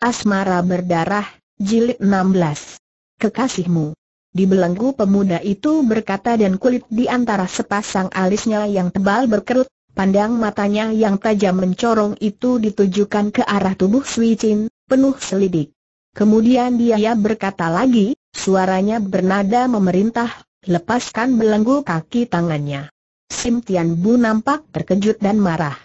Asmara Berdarah, Jilid 16. Kekasihmu. belenggu pemuda itu berkata dan kulit di antara sepasang alisnya yang tebal berkerut, pandang matanya yang tajam mencorong itu ditujukan ke arah tubuh Sui penuh selidik. Kemudian dia berkata lagi, suaranya bernada memerintah, lepaskan belenggu kaki tangannya. Sim Tian Bu nampak terkejut dan marah.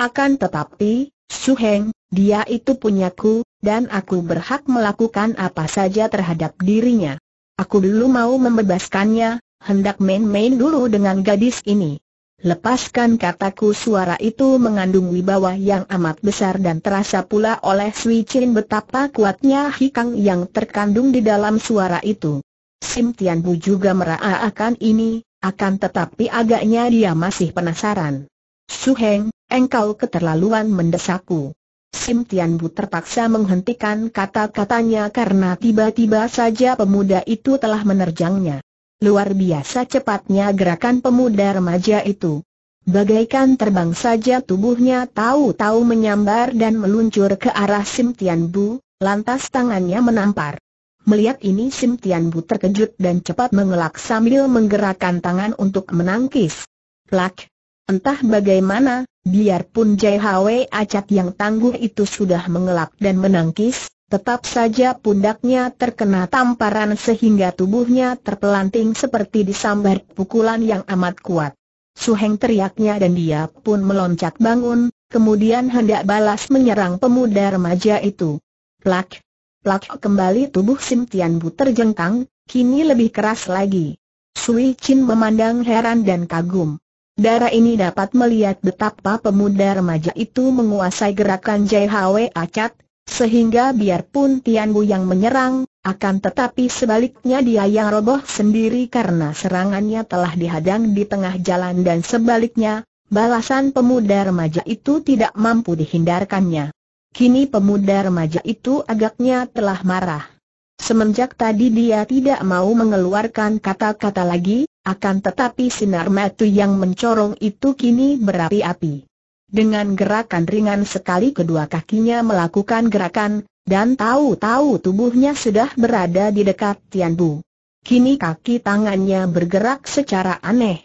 Akan tetapi, Suheng, dia itu punyaku, dan aku berhak melakukan apa saja terhadap dirinya. Aku dulu mau membebaskannya, hendak main-main dulu dengan gadis ini. Lepaskan kataku suara itu mengandung wibawa yang amat besar dan terasa pula oleh Sui Chin betapa kuatnya hikang yang terkandung di dalam suara itu. Sim Tian Bu juga meraakan ini, akan tetapi agaknya dia masih penasaran. Suheng, engkau keterlaluan mendesakku. Sim Tian Bu terpaksa menghentikan kata-katanya karena tiba-tiba saja pemuda itu telah menerjangnya. Luar biasa cepatnya gerakan pemuda remaja itu. Bagaikan terbang saja tubuhnya tahu-tahu menyambar dan meluncur ke arah Sim Tian Bu, lantas tangannya menampar. Melihat ini Sim Tian Bu terkejut dan cepat mengelak sambil menggerakkan tangan untuk menangkis. Plak, Entah bagaimana, biarpun JHW Acat yang tangguh itu sudah mengelak dan menangkis, tetap saja pundaknya terkena tamparan sehingga tubuhnya terpelanting seperti disambar pukulan yang amat kuat. Suheng teriaknya dan dia pun meloncat bangun, kemudian hendak balas menyerang pemuda remaja itu. Plak! Plak kembali tubuh Sim Tian Bu terjengkang, kini lebih keras lagi. Sui Chin memandang heran dan kagum. Darah ini dapat melihat betapa pemuda remaja itu menguasai gerakan JHW Acat, sehingga biarpun Tianbu yang menyerang, akan tetapi sebaliknya dia yang roboh sendiri karena serangannya telah dihadang di tengah jalan dan sebaliknya, balasan pemuda remaja itu tidak mampu dihindarkannya. Kini pemuda remaja itu agaknya telah marah. Semenjak tadi dia tidak mau mengeluarkan kata-kata lagi, akan tetapi sinar mata yang mencorong itu kini berapi-api. Dengan gerakan ringan sekali kedua kakinya melakukan gerakan, dan tahu-tahu tubuhnya sudah berada di dekat Tian Bu. Kini kaki tangannya bergerak secara aneh.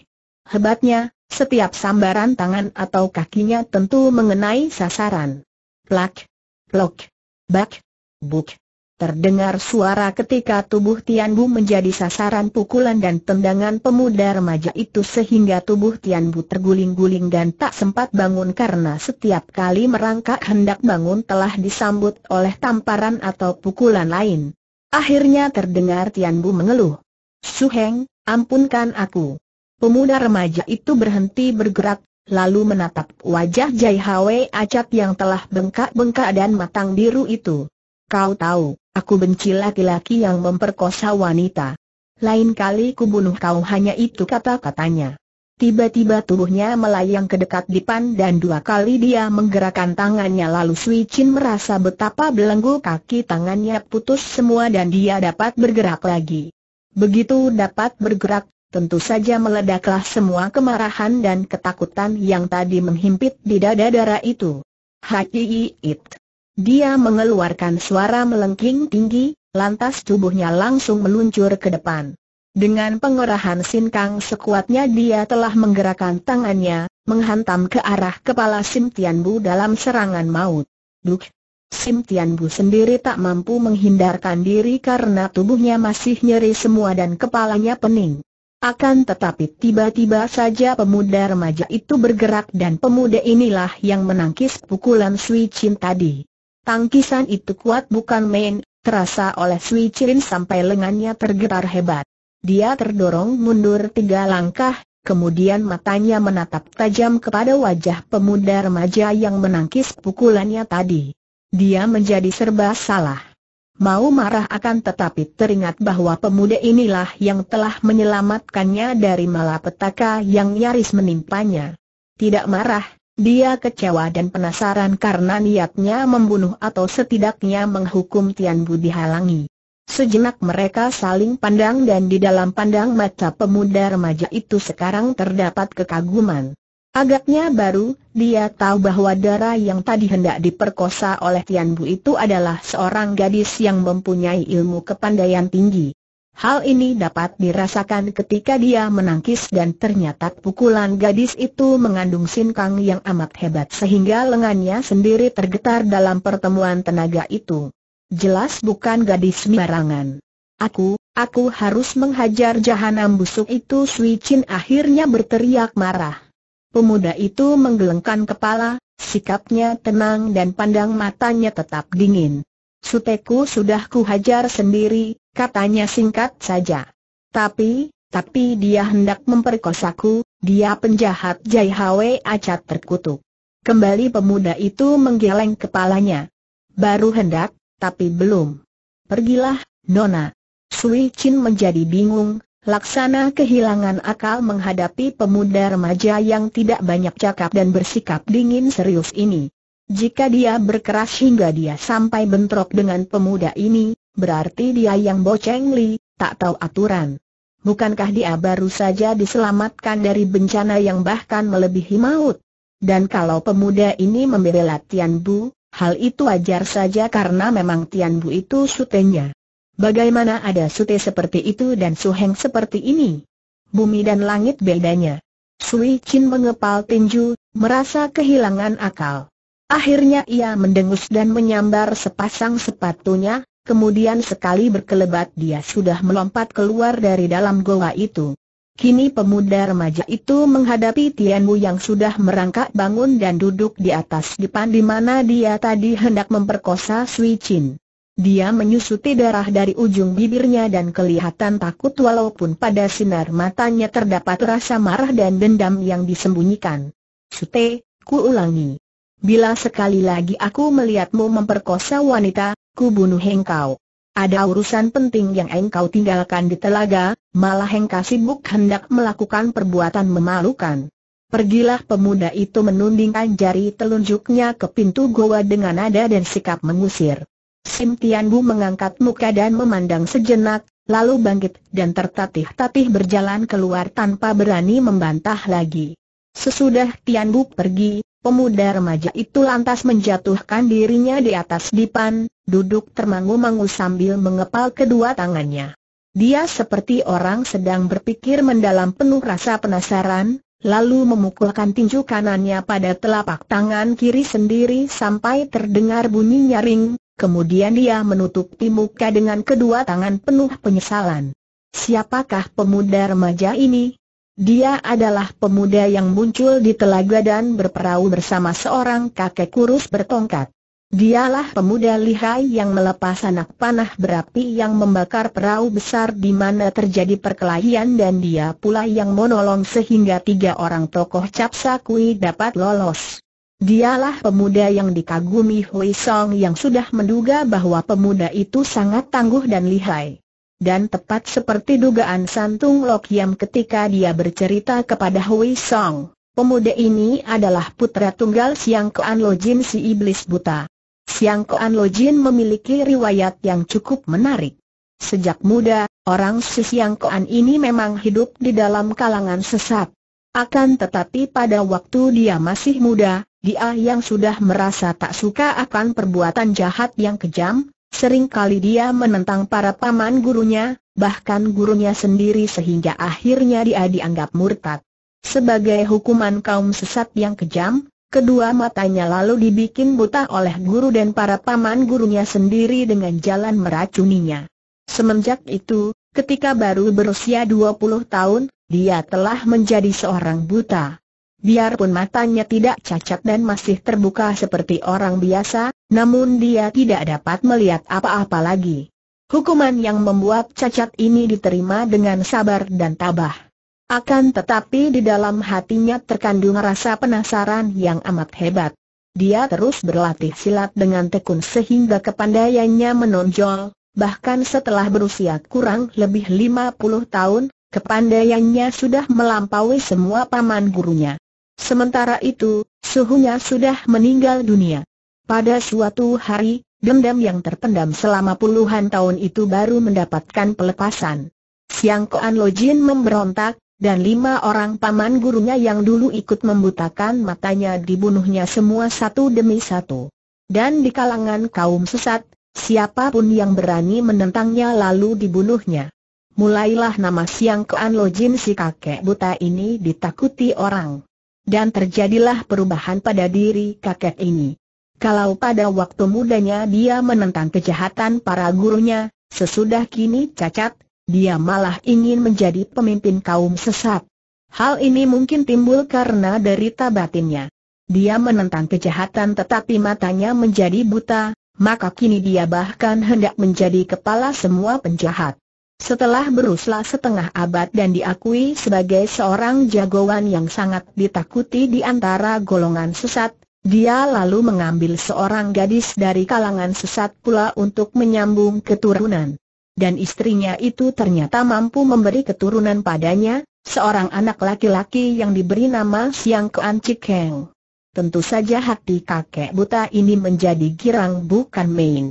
Hebatnya, setiap sambaran tangan atau kakinya tentu mengenai sasaran. Plak, plok, bak, buk. Terdengar suara ketika tubuh Tian Bu menjadi sasaran pukulan dan tendangan pemuda remaja itu sehingga tubuh Tian Bu terguling-guling dan tak sempat bangun karena setiap kali merangkak hendak bangun telah disambut oleh tamparan atau pukulan lain. Akhirnya terdengar Tian Bu mengeluh. Suheng, ampunkan aku. Pemuda remaja itu berhenti bergerak, lalu menatap wajah Jai Hwe Acat yang telah bengkak-bengkak dan matang biru itu. Kau tahu, aku benci laki-laki yang memperkosa wanita. Lain kali kubunuh kau hanya itu kata-katanya. Tiba-tiba tubuhnya melayang ke dekat Dipan dan dua kali dia menggerakkan tangannya lalu Sui Chin merasa betapa belenggu kaki tangannya putus semua dan dia dapat bergerak lagi. Begitu dapat bergerak, tentu saja meledaklah semua kemarahan dan ketakutan yang tadi menghimpit di dada darah itu. Hati it. Dia mengeluarkan suara melengking tinggi, lantas tubuhnya langsung meluncur ke depan. Dengan pengerahan sinkang sekuatnya dia telah menggerakkan tangannya, menghantam ke arah kepala Sim Tian Bu dalam serangan maut. Duk! Sim Tian Bu sendiri tak mampu menghindarkan diri karena tubuhnya masih nyeri semua dan kepalanya pening. Akan tetapi tiba-tiba saja pemuda remaja itu bergerak dan pemuda inilah yang menangkis pukulan Sui Chin tadi. Tangkisan itu kuat bukan main, terasa oleh Sui Chirin sampai lengannya tergetar hebat. Dia terdorong mundur tiga langkah, kemudian matanya menatap tajam kepada wajah pemuda remaja yang menangkis pukulannya tadi. Dia menjadi serba salah. Mau marah akan tetapi teringat bahwa pemuda inilah yang telah menyelamatkannya dari malapetaka yang nyaris menimpanya. Tidak marah, dia kecewa dan penasaran karena niatnya membunuh atau setidaknya menghukum Tian Bu dihalangi. Sejenak mereka saling pandang dan di dalam pandang mata pemuda remaja itu sekarang terdapat kekaguman. Agaknya baru, dia tahu bahwa Dara yang tadi hendak diperkosa oleh Tian Bu itu adalah seorang gadis yang mempunyai ilmu kepandaian tinggi. Hal ini dapat dirasakan ketika dia menangkis dan ternyata pukulan gadis itu mengandung sinkang yang amat hebat sehingga lengannya sendiri tergetar dalam pertemuan tenaga itu. Jelas bukan gadis sembarangan. Aku, aku harus menghajar jahanam busuk itu Sui Chin akhirnya berteriak marah. Pemuda itu menggelengkan kepala, sikapnya tenang dan pandang matanya tetap dingin. Suteku sudah kuhajar sendiri, katanya singkat saja. Tapi, tapi dia hendak memperkosaku, dia penjahat Jai Hwe Acat terkutuk. Kembali pemuda itu menggeleng kepalanya. Baru hendak, tapi belum. Pergilah, Nona. Sui Chin menjadi bingung, laksana kehilangan akal menghadapi pemuda remaja yang tidak banyak cakap dan bersikap dingin serius ini. Jika dia berkeras hingga dia sampai bentrok dengan pemuda ini, Berarti dia yang boceng li, tak tahu aturan. Bukankah dia baru saja diselamatkan dari bencana yang bahkan melebihi maut? Dan kalau pemuda ini membela Tian Bu, hal itu wajar saja karena memang Tian Bu itu sutenya. Bagaimana ada sute seperti itu dan suheng seperti ini? Bumi dan langit bedanya. Sui Chin mengepal tinju, merasa kehilangan akal. Akhirnya ia mendengus dan menyambar sepasang sepatunya, Kemudian sekali berkelebat dia sudah melompat keluar dari dalam goa itu. Kini pemuda remaja itu menghadapi Tianmu yang sudah merangkak bangun dan duduk di atas dipan di mana dia tadi hendak memperkosa Sui Chin. Dia menyusuti darah dari ujung bibirnya dan kelihatan takut walaupun pada sinar matanya terdapat rasa marah dan dendam yang disembunyikan. Sute, ku ulangi. Bila sekali lagi aku melihatmu memperkosa wanita, ku bunuh engkau. Ada urusan penting yang engkau tinggalkan di telaga, malah engkau sibuk hendak melakukan perbuatan memalukan. Pergilah pemuda itu menundingkan jari telunjuknya ke pintu goa dengan nada dan sikap mengusir. Sim Tian Bu mengangkat muka dan memandang sejenak, lalu bangkit dan tertatih-tatih berjalan keluar tanpa berani membantah lagi. Sesudah Tian Bu pergi, Pemuda remaja itu lantas menjatuhkan dirinya di atas dipan, duduk termangu-mangu sambil mengepal kedua tangannya. Dia seperti orang sedang berpikir mendalam penuh rasa penasaran, lalu memukulkan tinju kanannya pada telapak tangan kiri sendiri sampai terdengar bunyi nyaring, kemudian dia menutupi muka dengan kedua tangan penuh penyesalan. Siapakah pemuda remaja ini? Dia adalah pemuda yang muncul di telaga dan berperahu bersama seorang kakek kurus bertongkat. Dialah pemuda lihai yang melepas anak panah berapi yang membakar perahu besar di mana terjadi perkelahian dan dia pula yang menolong sehingga tiga orang tokoh Capsa Kui dapat lolos. Dialah pemuda yang dikagumi Hui Song yang sudah menduga bahwa pemuda itu sangat tangguh dan lihai dan tepat seperti dugaan Santung Lok Yam ketika dia bercerita kepada Hui Song, pemuda ini adalah putra tunggal Siang Koan Lo Jin si Iblis Buta. Siang Koan Lo Jin memiliki riwayat yang cukup menarik. Sejak muda, orang si Siang Koan ini memang hidup di dalam kalangan sesat. Akan tetapi pada waktu dia masih muda, dia yang sudah merasa tak suka akan perbuatan jahat yang kejam, Sering kali dia menentang para paman gurunya, bahkan gurunya sendiri sehingga akhirnya dia dianggap murtad. Sebagai hukuman kaum sesat yang kejam, kedua matanya lalu dibikin buta oleh guru dan para paman gurunya sendiri dengan jalan meracuninya. Semenjak itu, ketika baru berusia 20 tahun, dia telah menjadi seorang buta. Biarpun matanya tidak cacat dan masih terbuka seperti orang biasa, namun dia tidak dapat melihat apa-apa lagi. Hukuman yang membuat cacat ini diterima dengan sabar dan tabah. Akan tetapi di dalam hatinya terkandung rasa penasaran yang amat hebat. Dia terus berlatih silat dengan tekun sehingga kepandaiannya menonjol, bahkan setelah berusia kurang lebih 50 tahun, kepandaiannya sudah melampaui semua paman gurunya. Sementara itu, suhunya sudah meninggal dunia. Pada suatu hari, dendam yang terpendam selama puluhan tahun itu baru mendapatkan pelepasan. Siang Koan Lojin memberontak, dan lima orang paman gurunya yang dulu ikut membutakan matanya dibunuhnya semua satu demi satu. Dan di kalangan kaum sesat, siapapun yang berani menentangnya lalu dibunuhnya. Mulailah nama Siang Kean Lojin si kakek buta ini ditakuti orang. Dan terjadilah perubahan pada diri kakek ini. Kalau pada waktu mudanya dia menentang kejahatan para gurunya, sesudah kini cacat, dia malah ingin menjadi pemimpin kaum sesat. Hal ini mungkin timbul karena derita batinnya. Dia menentang kejahatan tetapi matanya menjadi buta, maka kini dia bahkan hendak menjadi kepala semua penjahat. Setelah beruslah setengah abad dan diakui sebagai seorang jagoan yang sangat ditakuti di antara golongan sesat, dia lalu mengambil seorang gadis dari kalangan sesat pula untuk menyambung keturunan. Dan istrinya itu ternyata mampu memberi keturunan padanya, seorang anak laki-laki yang diberi nama Siang Kuan Chik Tentu saja hati kakek buta ini menjadi girang bukan main.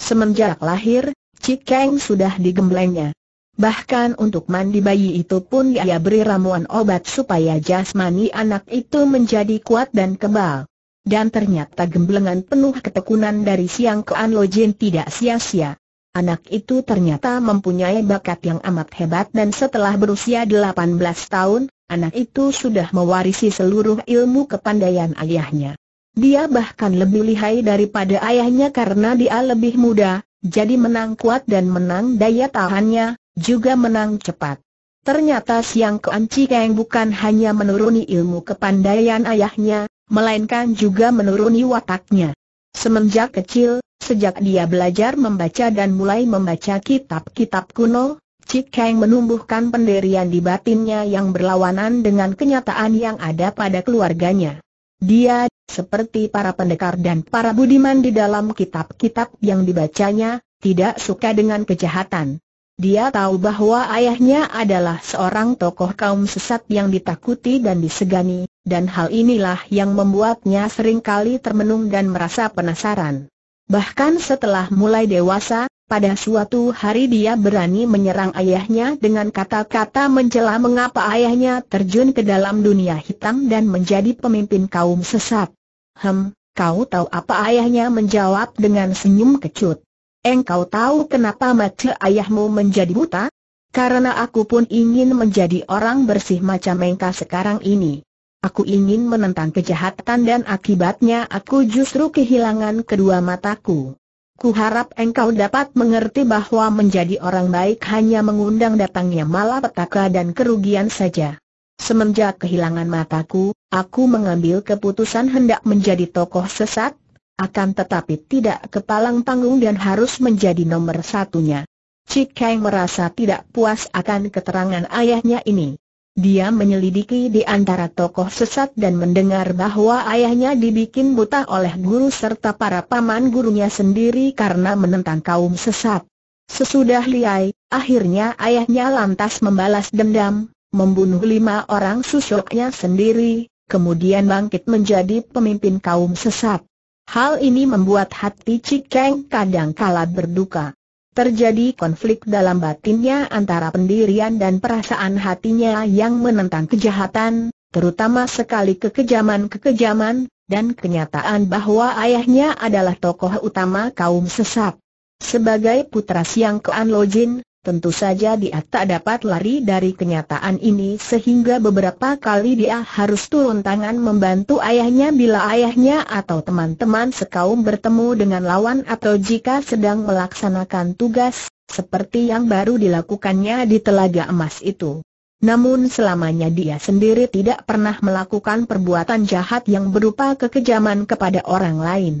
Semenjak lahir, Cikeng sudah digemblengnya. Bahkan untuk mandi bayi itu pun ia beri ramuan obat supaya jasmani anak itu menjadi kuat dan kebal. Dan ternyata gemblengan penuh ketekunan dari Siang ke Lo Jin tidak sia-sia. Anak itu ternyata mempunyai bakat yang amat hebat dan setelah berusia 18 tahun, anak itu sudah mewarisi seluruh ilmu kepandaian ayahnya. Dia bahkan lebih lihai daripada ayahnya karena dia lebih muda, jadi menang kuat dan menang daya tahannya, juga menang cepat. Ternyata Siang Kuan Cikeng bukan hanya menuruni ilmu kepandaian ayahnya, melainkan juga menuruni wataknya. Semenjak kecil, sejak dia belajar membaca dan mulai membaca kitab-kitab kuno, Cikeng menumbuhkan pendirian di batinnya yang berlawanan dengan kenyataan yang ada pada keluarganya. Dia, seperti para pendekar dan para budiman di dalam kitab-kitab yang dibacanya, tidak suka dengan kejahatan. Dia tahu bahwa ayahnya adalah seorang tokoh kaum sesat yang ditakuti dan disegani, dan hal inilah yang membuatnya sering kali termenung dan merasa penasaran. Bahkan setelah mulai dewasa, pada suatu hari dia berani menyerang ayahnya dengan kata-kata mencela mengapa ayahnya terjun ke dalam dunia hitam dan menjadi pemimpin kaum sesat. Hem, kau tahu apa ayahnya menjawab dengan senyum kecut. Engkau tahu kenapa mata ayahmu menjadi buta? Karena aku pun ingin menjadi orang bersih macam engkau sekarang ini. Aku ingin menentang kejahatan dan akibatnya aku justru kehilangan kedua mataku. Kuharap engkau dapat mengerti bahwa menjadi orang baik hanya mengundang datangnya malapetaka dan kerugian saja. Semenjak kehilangan mataku, aku mengambil keputusan hendak menjadi tokoh sesat, akan tetapi tidak kepalang tanggung dan harus menjadi nomor satunya. Cik Kang merasa tidak puas akan keterangan ayahnya ini. Dia menyelidiki di antara tokoh sesat dan mendengar bahwa ayahnya dibikin buta oleh guru serta para paman gurunya sendiri karena menentang kaum sesat. Sesudah Liai, akhirnya ayahnya lantas membalas dendam, membunuh lima orang susuknya sendiri, kemudian bangkit menjadi pemimpin kaum sesat. Hal ini membuat hati Cik kadang-kala berduka. Terjadi konflik dalam batinnya antara pendirian dan perasaan hatinya yang menentang kejahatan, terutama sekali kekejaman-kekejaman, dan kenyataan bahwa ayahnya adalah tokoh utama kaum sesat. Sebagai putra Siang Kean Lojin, Tentu saja dia tak dapat lari dari kenyataan ini sehingga beberapa kali dia harus turun tangan membantu ayahnya bila ayahnya atau teman-teman sekaum bertemu dengan lawan atau jika sedang melaksanakan tugas, seperti yang baru dilakukannya di Telaga Emas itu. Namun selamanya dia sendiri tidak pernah melakukan perbuatan jahat yang berupa kekejaman kepada orang lain.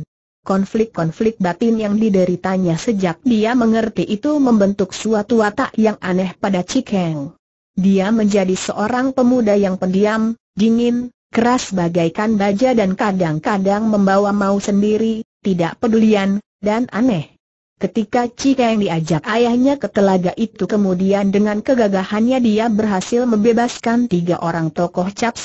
Konflik-konflik batin yang dideritanya sejak dia mengerti itu membentuk suatu watak yang aneh pada Cikeng. Dia menjadi seorang pemuda yang pendiam, dingin, keras bagaikan baja dan kadang-kadang membawa mau sendiri, tidak pedulian, dan aneh. Ketika Cikeng diajak ayahnya ke telaga itu kemudian dengan kegagahannya dia berhasil membebaskan tiga orang tokoh Cap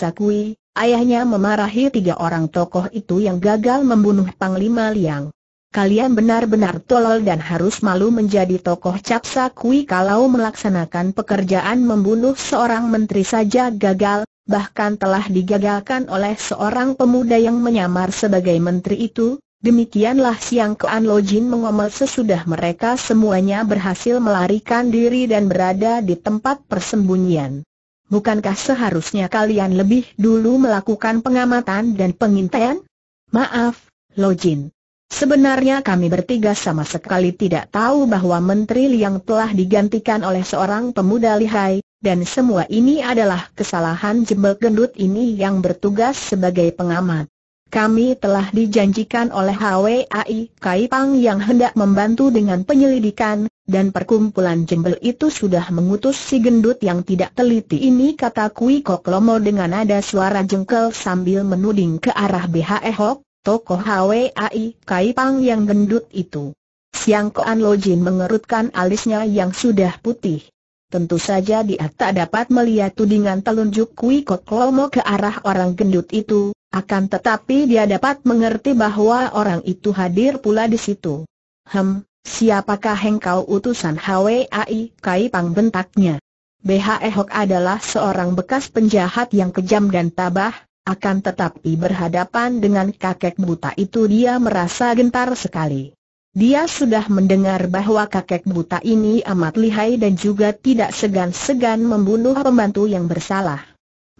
Ayahnya memarahi tiga orang tokoh itu yang gagal membunuh Panglima Liang. Kalian benar-benar tolol dan harus malu menjadi tokoh capsa kui kalau melaksanakan pekerjaan membunuh seorang menteri saja gagal, bahkan telah digagalkan oleh seorang pemuda yang menyamar sebagai menteri itu, Demikianlah Siang Kean Lojin mengomel sesudah mereka semuanya berhasil melarikan diri dan berada di tempat persembunyian bukankah seharusnya kalian lebih dulu melakukan pengamatan dan pengintaian? Maaf, Lojin. Sebenarnya kami bertiga sama sekali tidak tahu bahwa Menteri Liang telah digantikan oleh seorang pemuda lihai, dan semua ini adalah kesalahan jembel gendut ini yang bertugas sebagai pengamat. Kami telah dijanjikan oleh HWAI Kaipang yang hendak membantu dengan penyelidikan, dan perkumpulan jembel itu sudah mengutus si gendut yang tidak teliti ini kata Kui Kok Lomo dengan nada suara jengkel sambil menuding ke arah BHE Hok, tokoh HWAI Kai Pang yang gendut itu. Siang Koan Lojin mengerutkan alisnya yang sudah putih. Tentu saja dia tak dapat melihat tudingan telunjuk Kui Kok Lomo ke arah orang gendut itu, akan tetapi dia dapat mengerti bahwa orang itu hadir pula di situ. Hem, Siapakah engkau utusan HWAI? Kai Pang bentaknya. BHE Ehok adalah seorang bekas penjahat yang kejam dan tabah, akan tetapi berhadapan dengan kakek buta itu dia merasa gentar sekali. Dia sudah mendengar bahwa kakek buta ini amat lihai dan juga tidak segan-segan membunuh pembantu yang bersalah.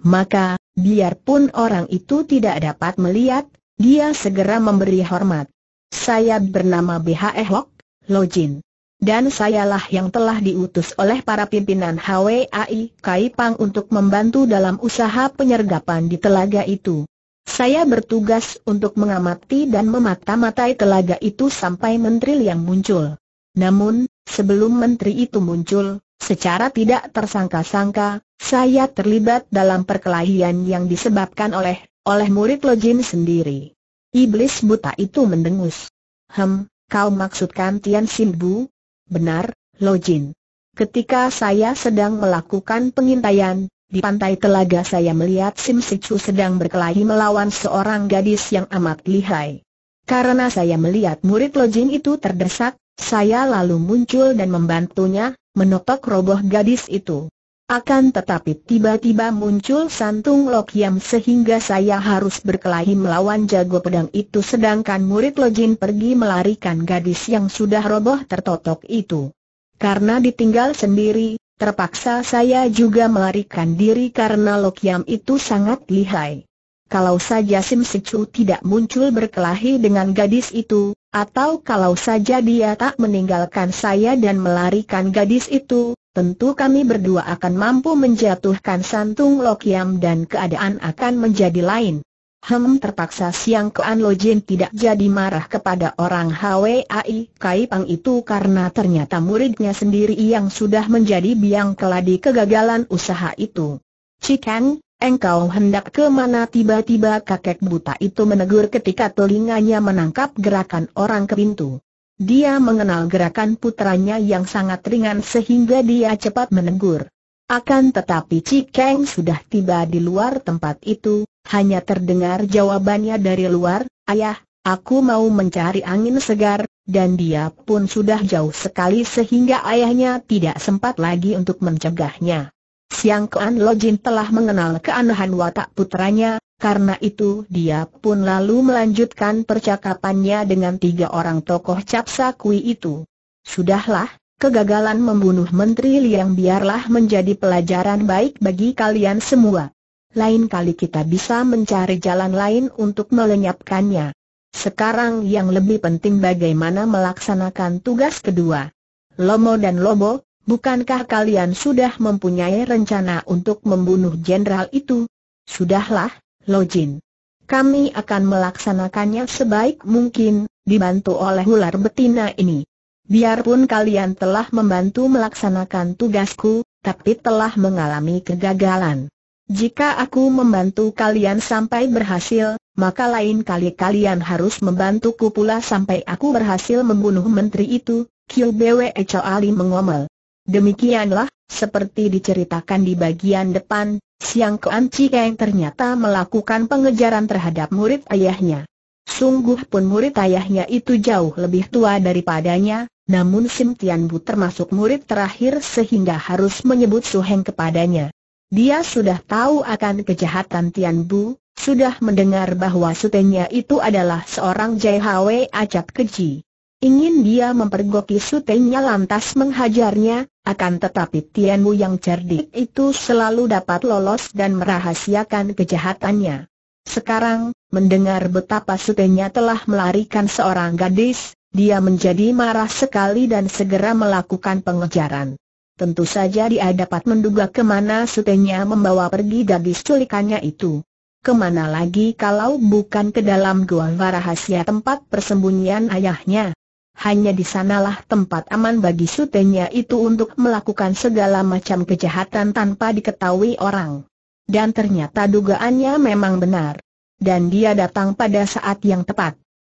Maka, biarpun orang itu tidak dapat melihat, dia segera memberi hormat. Saya bernama BHE Ehok, Login. Dan sayalah yang telah diutus oleh para pimpinan HWAI Pang untuk membantu dalam usaha penyergapan di telaga itu. Saya bertugas untuk mengamati dan memata-matai telaga itu sampai menteri yang muncul. Namun, sebelum menteri itu muncul, secara tidak tersangka-sangka, saya terlibat dalam perkelahian yang disebabkan oleh, oleh murid Lojin sendiri. Iblis buta itu mendengus. Hem, Kau maksudkan Tian Simbu? Benar, Lo Jin. Ketika saya sedang melakukan pengintaian, di pantai telaga saya melihat Sim Sichu sedang berkelahi melawan seorang gadis yang amat lihai. Karena saya melihat murid Lo Jin itu terdesak, saya lalu muncul dan membantunya, menotok roboh gadis itu. Akan tetapi tiba-tiba muncul santung Lokiam sehingga saya harus berkelahi melawan jago pedang itu sedangkan murid Lojin pergi melarikan gadis yang sudah roboh tertotok itu. Karena ditinggal sendiri, terpaksa saya juga melarikan diri karena Lokiam itu sangat lihai. Kalau saja Sim Sicu tidak muncul berkelahi dengan gadis itu, atau kalau saja dia tak meninggalkan saya dan melarikan gadis itu, tentu kami berdua akan mampu menjatuhkan Santung Lokiam dan keadaan akan menjadi lain. Hem terpaksa Siang Kean Lo tidak jadi marah kepada orang HWAI Kai Pang itu karena ternyata muridnya sendiri yang sudah menjadi biang keladi kegagalan usaha itu. Cikang, engkau hendak ke mana tiba-tiba kakek buta itu menegur ketika telinganya menangkap gerakan orang ke pintu. Dia mengenal gerakan putranya yang sangat ringan sehingga dia cepat menegur. Akan tetapi Cikeng sudah tiba di luar tempat itu, hanya terdengar jawabannya dari luar, Ayah, aku mau mencari angin segar, dan dia pun sudah jauh sekali sehingga ayahnya tidak sempat lagi untuk mencegahnya. Siang Kuan Lojin telah mengenal keanehan watak putranya, karena itu dia pun lalu melanjutkan percakapannya dengan tiga orang tokoh Capsa Kui itu. Sudahlah, kegagalan membunuh Menteri Liang biarlah menjadi pelajaran baik bagi kalian semua. Lain kali kita bisa mencari jalan lain untuk melenyapkannya. Sekarang yang lebih penting bagaimana melaksanakan tugas kedua. Lomo dan Lobo, Bukankah kalian sudah mempunyai rencana untuk membunuh jenderal itu? Sudahlah, Lojin. Kami akan melaksanakannya sebaik mungkin, dibantu oleh ular betina ini. Biarpun kalian telah membantu melaksanakan tugasku, tapi telah mengalami kegagalan. Jika aku membantu kalian sampai berhasil, maka lain kali kalian harus membantuku pula sampai aku berhasil membunuh menteri itu, Kyu Bwe Choali mengomel. Demikianlah, seperti diceritakan di bagian depan, Siang Kuan yang ternyata melakukan pengejaran terhadap murid ayahnya. Sungguh pun murid ayahnya itu jauh lebih tua daripadanya, namun Sim Tian Bu termasuk murid terakhir sehingga harus menyebut Su Heng kepadanya. Dia sudah tahu akan kejahatan Tian Bu, sudah mendengar bahwa sutenya itu adalah seorang Jai Hwe keji. Ingin dia mempergoki sutenya lantas menghajarnya, akan tetapi Tianmu yang cerdik itu selalu dapat lolos dan merahasiakan kejahatannya. Sekarang, mendengar betapa sutenya telah melarikan seorang gadis, dia menjadi marah sekali dan segera melakukan pengejaran. Tentu saja dia dapat menduga kemana sutenya membawa pergi gadis culikannya itu. Kemana lagi kalau bukan ke dalam gua rahasia tempat persembunyian ayahnya? Hanya di sanalah tempat aman bagi sutenya itu untuk melakukan segala macam kejahatan tanpa diketahui orang. Dan ternyata dugaannya memang benar. Dan dia datang pada saat yang tepat.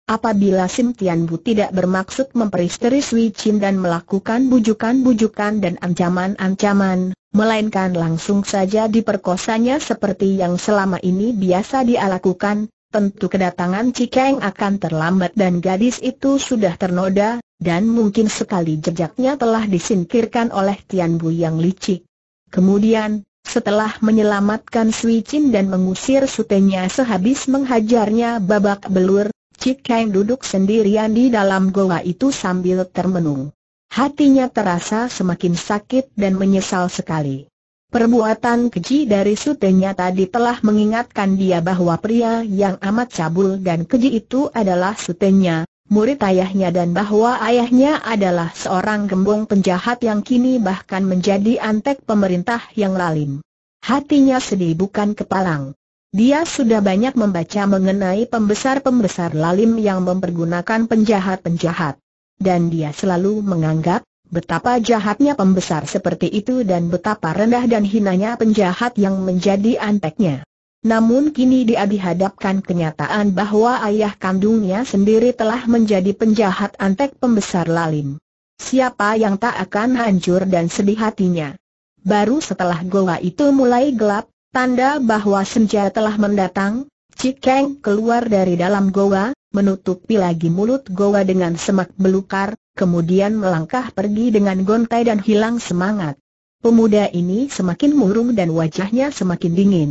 Apabila Sim Tian Bu tidak bermaksud memperisteri Sui Chin dan melakukan bujukan-bujukan dan ancaman-ancaman, melainkan langsung saja diperkosanya seperti yang selama ini biasa dia lakukan, tentu kedatangan Cikeng akan terlambat dan gadis itu sudah ternoda, dan mungkin sekali jejaknya telah disingkirkan oleh Tian Bu yang licik. Kemudian, setelah menyelamatkan Sui Chin dan mengusir sutenya sehabis menghajarnya babak belur, Cikeng duduk sendirian di dalam goa itu sambil termenung. Hatinya terasa semakin sakit dan menyesal sekali. Perbuatan keji dari sutenya tadi telah mengingatkan dia bahwa pria yang amat cabul dan keji itu adalah sutenya, murid ayahnya dan bahwa ayahnya adalah seorang gembong penjahat yang kini bahkan menjadi antek pemerintah yang lalim. Hatinya sedih bukan kepalang. Dia sudah banyak membaca mengenai pembesar-pembesar lalim yang mempergunakan penjahat-penjahat. Dan dia selalu menganggap Betapa jahatnya pembesar seperti itu dan betapa rendah dan hinanya penjahat yang menjadi anteknya. Namun kini dia dihadapkan kenyataan bahwa ayah kandungnya sendiri telah menjadi penjahat antek pembesar lalim. Siapa yang tak akan hancur dan sedih hatinya? Baru setelah goa itu mulai gelap, tanda bahwa senja telah mendatang, Cikeng keluar dari dalam goa, menutupi lagi mulut goa dengan semak belukar, kemudian melangkah pergi dengan gontai dan hilang semangat. Pemuda ini semakin murung dan wajahnya semakin dingin.